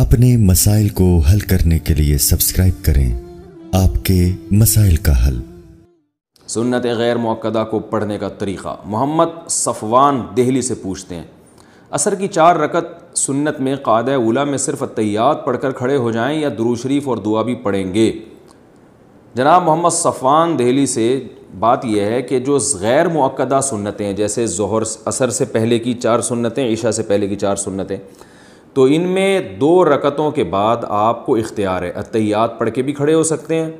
اپنے مسائل کو حل کرنے کے لیے سبسکرائب کریں آپ کے مسائل کا حل سنت غیر موقعہ کو پڑھنے کا طریقہ محمد صفوان دہلی سے پوچھتے ہیں اثر کی چار رکت سنت میں قاد اولا میں صرف اطیات پڑھ کر کھڑے ہو جائیں یا درو شریف اور دعا بھی پڑھیں گے جناب محمد صفوان دہلی سے بات یہ ہے کہ جو غیر معقدہ سنتیں جیسے ظہر عصر سے پہلے کی چار سنتیں عشاء سے پہلے کی چار سنتیں تو ان میں دو رکتوں کے بعد آپ کو اختیار ہے اطّیات پڑھ کے بھی کھڑے ہو سکتے ہیں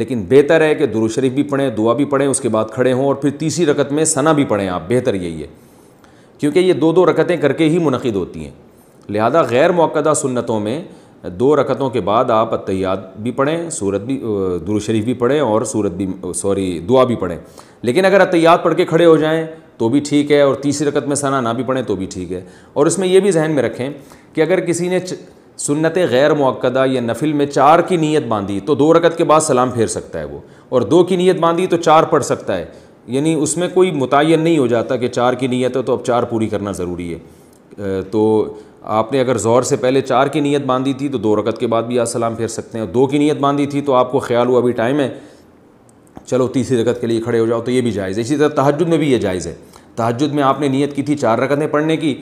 لیکن بہتر ہے کہ درو شریف بھی پڑھیں دعا بھی پڑھیں اس کے بعد کھڑے ہوں اور پھر تیسری رکت میں ثنا بھی پڑھیں آپ بہتر یہی ہے کیونکہ یہ دو دو رکتیں کر کے ہی منعقد ہوتی ہیں لہذا غیر موقع سنتوں میں دو رکتوں کے بعد آپ اطّیات بھی پڑھیں سورت بھی درو شریف بھی پڑھیں اور سورت بھی سوری دعا بھی پڑھیں لیکن اگر اطّیات پڑھ کے کھڑے ہو جائیں تو بھی ٹھیک ہے اور تیسری رکعت میں سنا نہ بھی پڑھیں تو بھی ٹھیک ہے اور اس میں یہ بھی ذہن میں رکھیں کہ اگر کسی نے سنت غیر معقدہ یا نفل میں چار کی نیت باندھی تو دو رکعت کے بعد سلام پھیر سکتا ہے وہ اور دو کی نیت باندھی تو چار پڑھ سکتا ہے یعنی اس میں کوئی متعین نہیں ہو جاتا کہ چار کی نیت ہے تو اب چار پوری کرنا ضروری ہے تو آپ نے اگر زہر سے پہلے چار کی نیت باندھی تھی تو دو رکعت کے بعد بھی آج سلام پھیر سکتے ہیں دو کی نیت باندھی تھی تو آپ کو خیال ہوا ابھی ٹائم ہے چلو تیسری رکعت کے لیے کھڑے ہو جاؤ تو یہ بھی جائز ہے اسی طرح تحجد میں بھی یہ جائز ہے تحجد میں آپ نے نیت کی تھی چار رکعتیں پڑھنے کی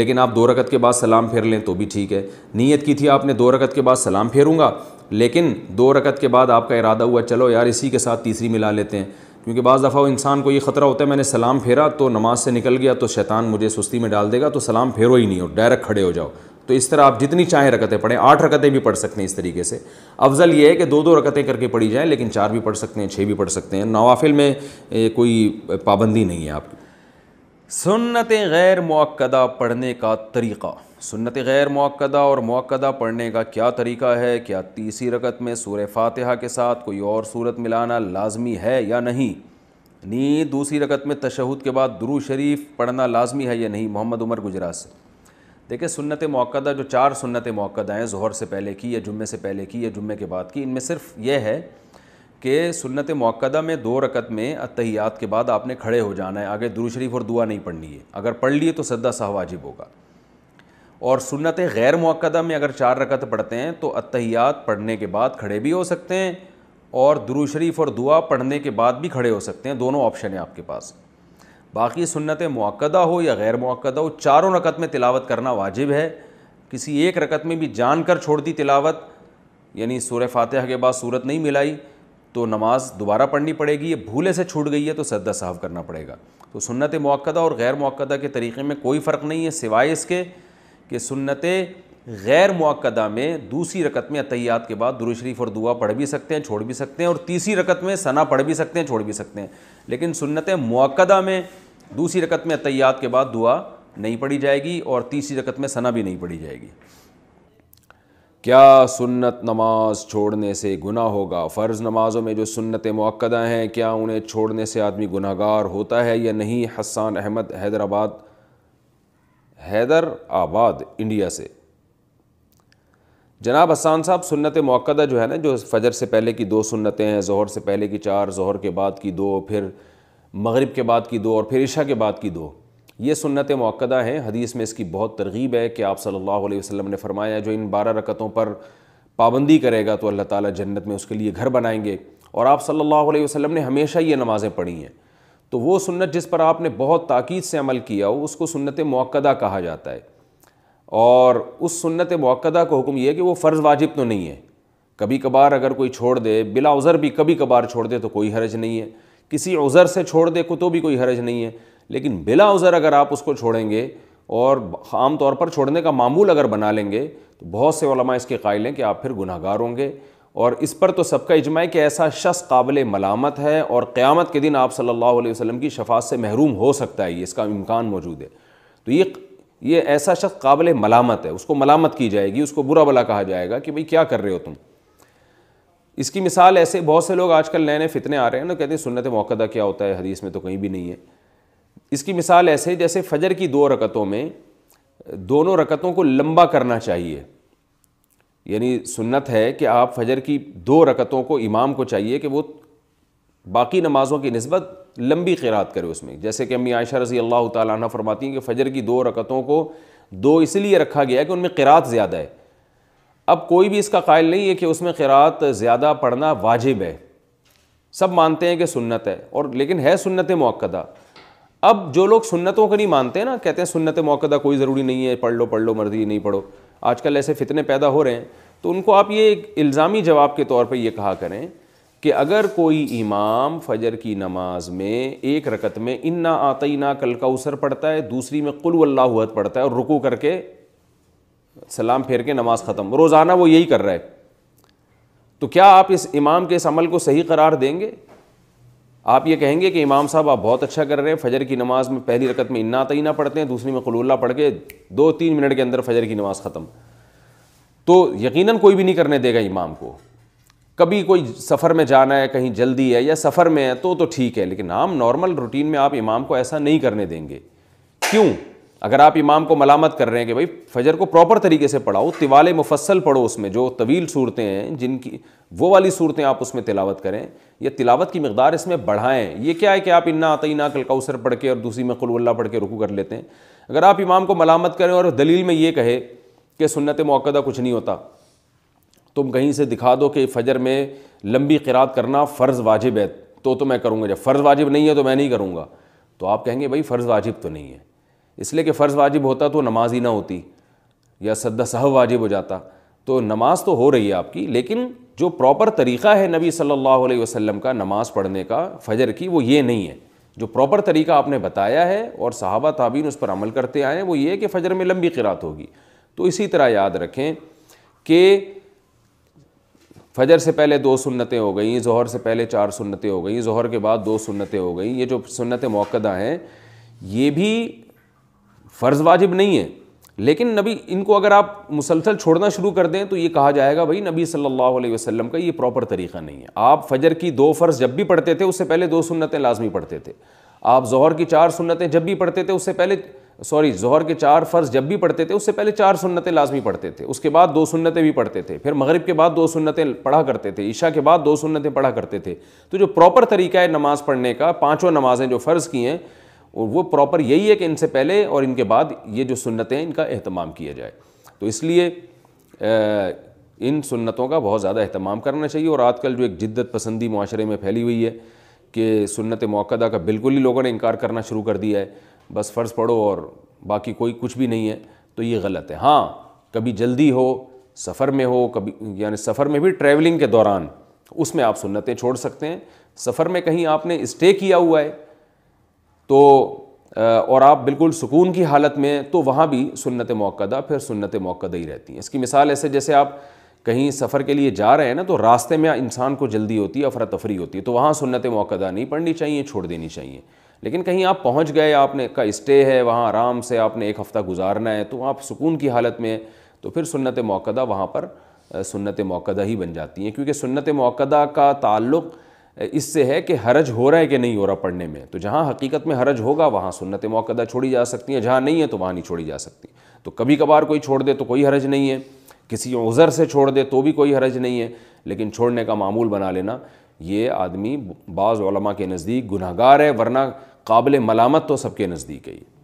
لیکن آپ دو رکعت کے بعد سلام پھیر لیں تو بھی ٹھیک ہے نیت کی تھی آپ نے دو رکعت کے بعد سلام پھیروں گا لیکن دو رکعت کے بعد آپ کا ارادہ ہوا چلو یار اسی کے ساتھ تیسری ملا لیتے ہیں کیونکہ بعض دفعہ انسان کو یہ خطرہ ہوتا ہے میں نے سلام پھیرا تو نماز سے نکل گیا تو شیطان مجھے سستی میں ڈال دے گا تو سلام پھیرو ہی نہیں ہو ڈائریکٹ کھڑے ہو جاؤ تو اس طرح آپ جتنی چاہیں رکتیں پڑھیں آٹھ رکتیں بھی پڑھ سکتے ہیں اس طریقے سے افضل یہ ہے کہ دو دو رکتیں کر کے پڑھی جائیں لیکن چار بھی پڑھ سکتے ہیں چھ بھی پڑھ سکتے ہیں نوافل میں کوئی پابندی نہیں ہے آپ کی سنت غیر موقعہ پڑھنے کا طریقہ سنت غیر موقدہ اور موقعہ پڑھنے کا کیا طریقہ ہے کیا تیسری رکت میں سور فاتحہ کے ساتھ کوئی اور صورت ملانا لازمی ہے یا نہیں دوسری رکت میں تشہد کے بعد درو شریف پڑھنا لازمی ہے یا نہیں محمد عمر گجرات سے دیکھیں سنت موقع جو چار سنت موقع ہیں زہر سے پہلے کی یا جمعے سے پہلے کی یا جمعے کے بعد کی ان میں صرف یہ ہے کہ سنت موقع میں دو رکت میں اتحیات کے بعد آپ نے کھڑے ہو جانا ہے آگے درو شریف اور دعا نہیں پڑھنی ہے اگر پڑھ لیے تو سدا سا واجب ہوگا اور سنت غیر موقع میں اگر چار رکت پڑھتے ہیں تو اتحیات پڑھنے کے بعد کھڑے بھی ہو سکتے ہیں اور درو شریف اور دعا پڑھنے کے بعد بھی کھڑے ہو سکتے ہیں دونوں آپشن ہیں آپ کے پاس باقی سنت موقعہ ہو یا غیر موقعہ ہو چاروں رکت میں تلاوت کرنا واجب ہے کسی ایک رکت میں بھی جان کر چھوڑ دی تلاوت یعنی سورہ فاتحہ کے بعد صورت نہیں ملائی تو نماز دوبارہ پڑھنی پڑے گی یہ بھولے سے چھوٹ گئی ہے تو سجدہ صاحب کرنا پڑے گا تو سنت موقعہ اور غیر موقعہ کے طریقے میں کوئی فرق نہیں ہے سوائے اس کے کہ سنت غیر موقع میں دوسری رکت میں اطیات کے بعد شریف اور دعا پڑھ بھی سکتے ہیں چھوڑ بھی سکتے ہیں اور تیسری رکت میں ثنا پڑھ بھی سکتے ہیں چھوڑ بھی سکتے ہیں لیکن سنت موقعہ میں دوسری رکت میں اطیات کے بعد دعا نہیں پڑھی جائے گی اور تیسری رکت میں ثنا بھی نہیں پڑھی جائے گی کیا سنت نماز چھوڑنے سے گناہ ہوگا فرض نمازوں میں جو سنت موقع ہیں کیا انہیں چھوڑنے سے آدمی گناہ گار ہوتا ہے یا نہیں حسان احمد حیدرآباد حیدر آباد انڈیا سے جناب حسان صاحب سنت موقع جو ہے نا جو فجر سے پہلے کی دو سنتیں ہیں ظہر سے پہلے کی چار ظہر کے بعد کی دو پھر مغرب کے بعد کی دو اور پھر عشاء کے بعد کی دو یہ سنت موقع ہیں حدیث میں اس کی بہت ترغیب ہے کہ آپ صلی اللہ علیہ وسلم نے فرمایا جو ان بارہ رکتوں پر پابندی کرے گا تو اللہ تعالیٰ جنت میں اس کے لیے گھر بنائیں گے اور آپ صلی اللہ علیہ وسلم نے ہمیشہ یہ نمازیں پڑھی ہیں تو وہ سنت جس پر آپ نے بہت تاکید سے عمل کیا ہو اس کو سنت موقع کہا جاتا ہے اور اس سنت موقعہ کا حکم یہ ہے کہ وہ فرض واجب تو نہیں ہے کبھی کبھار اگر کوئی چھوڑ دے بلا عذر بھی کبھی کبھار چھوڑ دے تو کوئی حرج نہیں ہے کسی عذر سے چھوڑ دے کو تو بھی کوئی حرج نہیں ہے لیکن بلا عذر اگر آپ اس کو چھوڑیں گے اور عام طور پر چھوڑنے کا معمول اگر بنا لیں گے تو بہت سے علماء اس کے قائل ہیں کہ آپ پھر گناہ گار ہوں گے اور اس پر تو سب کا اجماع ہے کہ ایسا شخص قابل ملامت ہے اور قیامت کے دن آپ صلی اللہ علیہ وسلم کی شفاعت سے محروم ہو سکتا ہے یہ اس کا امکان موجود ہے تو یہ یہ ایسا شخص قابل ملامت ہے اس کو ملامت کی جائے گی اس کو برا بلا کہا جائے گا کہ بھائی کیا کر رہے ہو تم اس کی مثال ایسے بہت سے لوگ آج کل نئے نئے فتنے آ رہے ہیں نا کہتے ہیں سنت موقع کیا ہوتا ہے حدیث میں تو کہیں بھی نہیں ہے اس کی مثال ایسے جیسے فجر کی دو رکتوں میں دونوں رکتوں کو لمبا کرنا چاہیے یعنی سنت ہے کہ آپ فجر کی دو رکتوں کو امام کو چاہیے کہ وہ باقی نمازوں کی نسبت لمبی قیرات کرے اس میں جیسے کہ امی عائشہ رضی اللہ تعالیٰ عنہ فرماتی ہیں کہ فجر کی دو رکعتوں کو دو اس لیے رکھا گیا ہے کہ ان میں قرات زیادہ ہے اب کوئی بھی اس کا قائل نہیں ہے کہ اس میں قرات زیادہ پڑھنا واجب ہے سب مانتے ہیں کہ سنت ہے اور لیکن ہے سنت موقعہ اب جو لوگ سنتوں کو نہیں مانتے نا کہتے ہیں سنت موقع کوئی ضروری نہیں ہے پڑھ لو پڑھ لو مرضی نہیں پڑھو آج کل ایسے فتنے پیدا ہو رہے ہیں تو ان کو آپ یہ ایک الزامی جواب کے طور پہ یہ کہا کریں کہ اگر کوئی امام فجر کی نماز میں ایک رکت میں انا آتئی کل کا اوسر پڑتا ہے دوسری میں اللہ حوت پڑھتا ہے اور رکو کر کے سلام پھیر کے نماز ختم روزانہ وہ یہی کر رہا ہے تو کیا آپ اس امام کے اس عمل کو صحیح قرار دیں گے آپ یہ کہیں گے کہ امام صاحب آپ بہت اچھا کر رہے ہیں فجر کی نماز میں پہلی رقط میں انا تعینہ پڑھتے ہیں دوسری میں اللہ پڑھ کے دو تین منٹ کے اندر فجر کی نماز ختم تو یقیناً کوئی بھی نہیں کرنے دے گا امام کو کبھی کوئی سفر میں جانا ہے کہیں جلدی ہے یا سفر میں ہے تو تو ٹھیک ہے لیکن عام نارمل روٹین میں آپ امام کو ایسا نہیں کرنے دیں گے کیوں اگر آپ امام کو ملامت کر رہے ہیں کہ بھائی فجر کو پراپر طریقے سے پڑھاؤ طوال مفصل پڑھو اس میں جو طویل صورتیں ہیں جن کی وہ والی صورتیں آپ اس میں تلاوت کریں یا تلاوت کی مقدار اس میں بڑھائیں یہ کیا ہے کہ آپ انا کل کوثر پڑھ کے اور دوسری میں قلو اللہ پڑھ کے رکو کر لیتے ہیں اگر آپ امام کو ملامت کریں اور دلیل میں یہ کہے کہ سنت موقع کچھ نہیں ہوتا تم کہیں سے دکھا دو کہ فجر میں لمبی قرات کرنا فرض واجب ہے تو تو میں کروں گا جب فرض واجب نہیں ہے تو میں نہیں کروں گا تو آپ کہیں گے بھائی فرض واجب تو نہیں ہے اس لیے کہ فرض واجب ہوتا تو نماز ہی نہ ہوتی یا سدہ صحب واجب ہو جاتا تو نماز تو ہو رہی ہے آپ کی لیکن جو پراپر طریقہ ہے نبی صلی اللہ علیہ وسلم کا نماز پڑھنے کا فجر کی وہ یہ نہیں ہے جو پراپر طریقہ آپ نے بتایا ہے اور صحابہ تعابین اس پر عمل کرتے آئے ہیں وہ یہ ہے کہ فجر میں لمبی قرات ہوگی تو اسی طرح یاد رکھیں کہ فجر سے پہلے دو سنتیں ہو گئیں ظہر سے پہلے چار سنتیں ہو گئیں ظہر کے بعد دو سنتیں ہو گئیں یہ جو سنت موقع ہیں یہ بھی فرض واجب نہیں ہے لیکن نبی ان کو اگر آپ مسلسل چھوڑنا شروع کر دیں تو یہ کہا جائے گا بھائی نبی صلی اللہ علیہ وسلم کا یہ پراپر طریقہ نہیں ہے آپ فجر کی دو فرض جب بھی پڑھتے تھے اس سے پہلے دو سنتیں لازمی پڑھتے تھے آپ ظہر کی چار سنتیں جب بھی پڑھتے تھے اس سے پہلے سوری ظہر کے چار فرض جب بھی پڑھتے تھے اس سے پہلے چار سنتیں لازمی پڑھتے تھے اس کے بعد دو سنتیں بھی پڑھتے تھے پھر مغرب کے بعد دو سنتیں پڑھا کرتے تھے عشاء کے بعد دو سنتیں پڑھا کرتے تھے تو جو پراپر طریقہ ہے نماز پڑھنے کا پانچوں نمازیں جو فرض کی ہیں وہ پراپر یہی ہے کہ ان سے پہلے اور ان کے بعد یہ جو سنتیں ان کا اہتمام کیا جائے تو اس لیے ان سنتوں کا بہت زیادہ اہتمام کرنا چاہیے اور آج کل جو ایک جدت پسندی معاشرے میں پھیلی ہوئی ہے کہ سنت موقعہ کا بالکل ہی لوگوں نے انکار کرنا شروع کر دیا ہے بس فرض پڑھو اور باقی کوئی کچھ بھی نہیں ہے تو یہ غلط ہے ہاں کبھی جلدی ہو سفر میں ہو کبھی یعنی سفر میں بھی ٹریولنگ کے دوران اس میں آپ سنتیں چھوڑ سکتے ہیں سفر میں کہیں آپ نے اسٹے کیا ہوا ہے تو اور آپ بالکل سکون کی حالت میں تو وہاں بھی سنت موقع پھر سنت موقع ہی رہتی ہیں اس کی مثال ایسے جیسے آپ کہیں سفر کے لیے جا رہے ہیں نا تو راستے میں انسان کو جلدی ہوتی ہے افراتفری ہوتی ہے تو وہاں سنت موقع نہیں پڑھنی چاہیے چھوڑ دینی چاہیے لیکن کہیں آپ پہنچ گئے آپ نے کا اسٹے ہے وہاں آرام سے آپ نے ایک ہفتہ گزارنا ہے تو آپ سکون کی حالت میں تو پھر سنت موقع وہاں پر سنت موقع ہی بن جاتی ہیں کیونکہ سنت موقع کا تعلق اس سے ہے کہ حرج ہو رہا ہے کہ نہیں ہو رہا پڑھنے میں تو جہاں حقیقت میں حرج ہوگا وہاں سنت موقع چھوڑی جا سکتی ہیں جہاں نہیں ہے تو وہاں نہیں چھوڑی جا سکتی تو کبھی کبھار کوئی چھوڑ دے تو کوئی حرج نہیں ہے کسی عذر سے چھوڑ دے تو بھی کوئی حرج نہیں ہے لیکن چھوڑنے کا معمول بنا لینا یہ آدمی بعض علماء کے نزدیک گناہ گار ہے ورنہ قابل ملامت تو سب کے نزدیک یہ